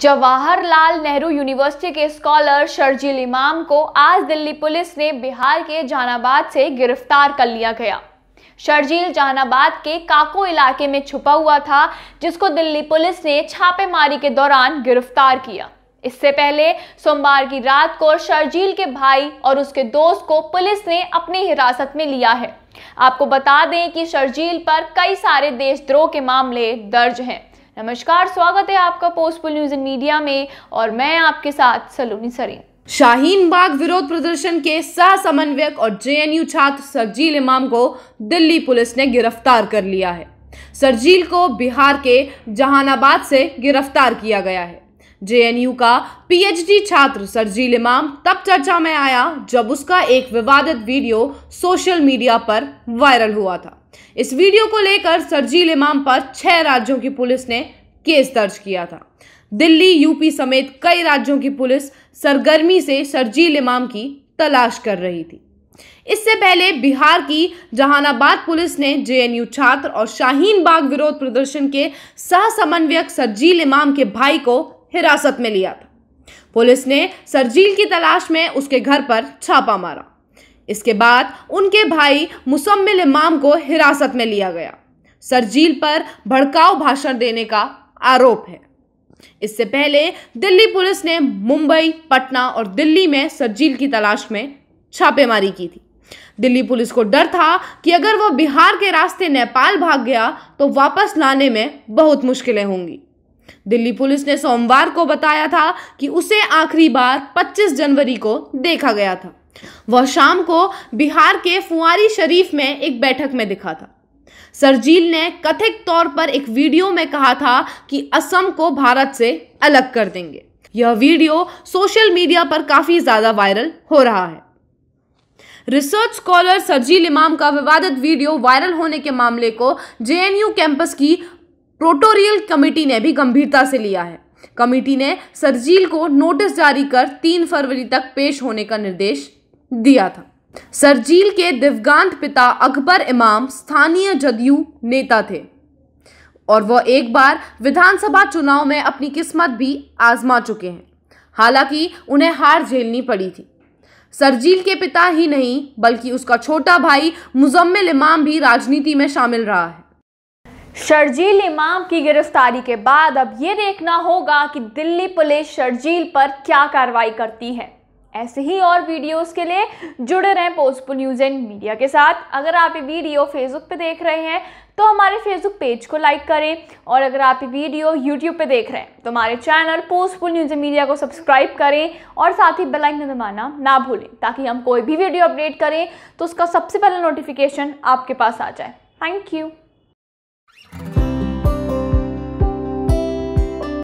Jawaharlal Nehru university के scholar Sharjeel Imam को आज दिल्ली पुलिस ने बिहार के जहानाबाद से गिरफ्तार कर लिया गया शर्जील जहानाबाद के काको इलाके में छुपा हुआ था जिसको दिल्ली पुलिस ने छापेमारी के दौरान गिरफ्तार किया इससे पहले सोमवार की रात को शर्जील के भाई और उसके दोस्त को पुलिस ने अपनी हिरासत में लिया है आपको बता दें कि शर्जील पर कई सारे देशद्रोह के मामले दर्ज हैं नमस्कार स्वागत है आपका पोस्टपुल न्यूज इन मीडिया में और मैं आपके साथ सलोनी सरीन शाहीन बाग विरोध प्रदर्शन के सह समन्वयक और जेएनयू छात्र सरजील इमाम को दिल्ली पुलिस ने गिरफ्तार कर लिया है सरजील को बिहार के जहानाबाद से गिरफ्तार किया गया है जेएनयू का पीएचडी छात्र सरजील इमाम तब चर्चा में आया जब उसका एक विवादित वीडियो सोशल मीडिया पर वायरल हुआ था इस वीडियो को लेकर सरजील इमाम पर छह राज्यों की पुलिस ने केस दर्ज किया था दिल्ली यूपी समेत कई राज्यों की पुलिस सरगर्मी से सरजील इमाम की तलाश कर रही थी इससे पहले बिहार की जहानाबाद पुलिस ने जेएनयू छात्र और शाहीन बाग विरोध प्रदर्शन के सह समन्वयक सरजील इमाम के भाई को हिरासत में लिया था पुलिस ने सरजील की तलाश में उसके घर पर छापा मारा इसके बाद उनके भाई मुसम्मिल इमाम को हिरासत में लिया गया सरजील पर भड़काऊ भाषण देने का आरोप है इससे पहले दिल्ली पुलिस ने मुंबई पटना और दिल्ली में सरजील की तलाश में छापेमारी की थी दिल्ली पुलिस को डर था कि अगर वह बिहार के रास्ते नेपाल भाग गया तो वापस लाने में बहुत मुश्किलें होंगी दिल्ली पुलिस ने सोमवार को बताया था कि उसे आखिरी बार 25 जनवरी को देखा गया था वह शाम को बिहार के फुआरी शरीफ में एक बैठक में दिखा था सरजील ने कथित तौर पर एक वीडियो में कहा था कि असम को भारत से अलग कर देंगे यह वीडियो सोशल मीडिया पर काफी ज्यादा वायरल हो रहा है रिसर्च स्कॉलर सरजील इमाम का विवादित वीडियो वायरल होने के मामले को जेएनयू कैंपस की प्रोटोरियल कमेटी ने भी गंभीरता से लिया है कमेटी ने सरजील को नोटिस जारी कर तीन फरवरी तक पेश होने का निर्देश दिया था सरजील के दिवगांत पिता अकबर इमाम स्थानीय जदयू नेता थे और वह एक बार विधानसभा चुनाव में अपनी किस्मत भी आजमा चुके हैं हालांकि उन्हें हार झेलनी पड़ी थी सरजील के पिता ही नहीं बल्कि उसका छोटा भाई मुजम्मिल इमाम भी राजनीति में शामिल रहा है शर्जील इमाम की गिरफ्तारी के बाद अब ये देखना होगा कि दिल्ली पुलिस शर्जील पर क्या कार्रवाई करती है ऐसे ही और वीडियोस के लिए जुड़े रहें पोस्टपुल न्यूज़ एंड मीडिया के साथ अगर आप ये वीडियो फेसबुक पे देख रहे हैं तो हमारे फेसबुक पेज को लाइक करें और अगर आप ये वीडियो यूट्यूब पे देख रहे हैं तो हमारे चैनल पोस्टपुल न्यूज़ एंड मीडिया को सब्सक्राइब करें और साथ ही बेल आइकन दबाना ना भूलें ताकि हम कोई भी वीडियो अपडेट करें तो उसका सबसे पहला नोटिफिकेशन आपके पास आ जाए थैंक यू